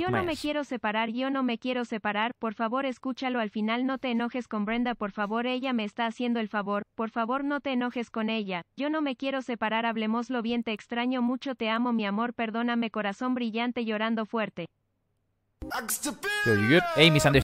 yo no me quiero separar, yo no me quiero separar, por favor escúchalo al final, no te enojes con Brenda, por favor, ella me está haciendo el favor, por favor no te enojes con ella, yo no me quiero separar, hablemoslo bien, te extraño mucho, te amo, mi amor, perdóname, corazón brillante llorando fuerte.